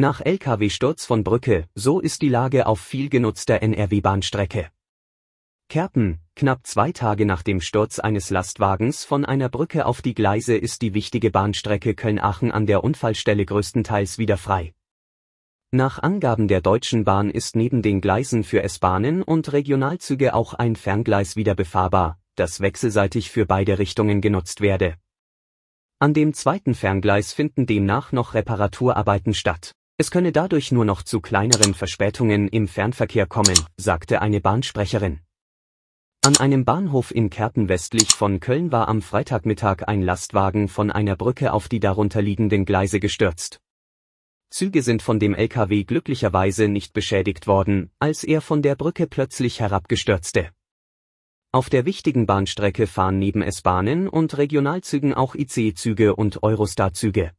Nach Lkw-Sturz von Brücke, so ist die Lage auf viel genutzter NRW-Bahnstrecke. Kerpen, knapp zwei Tage nach dem Sturz eines Lastwagens von einer Brücke auf die Gleise ist die wichtige Bahnstrecke Köln-Aachen an der Unfallstelle größtenteils wieder frei. Nach Angaben der Deutschen Bahn ist neben den Gleisen für S-Bahnen und Regionalzüge auch ein Ferngleis wieder befahrbar, das wechselseitig für beide Richtungen genutzt werde. An dem zweiten Ferngleis finden demnach noch Reparaturarbeiten statt. Es könne dadurch nur noch zu kleineren Verspätungen im Fernverkehr kommen, sagte eine Bahnsprecherin. An einem Bahnhof in Kerpen westlich von Köln war am Freitagmittag ein Lastwagen von einer Brücke auf die darunterliegenden Gleise gestürzt. Züge sind von dem LKW glücklicherweise nicht beschädigt worden, als er von der Brücke plötzlich herabgestürzte. Auf der wichtigen Bahnstrecke fahren neben S-Bahnen und Regionalzügen auch IC-Züge und Eurostar-Züge.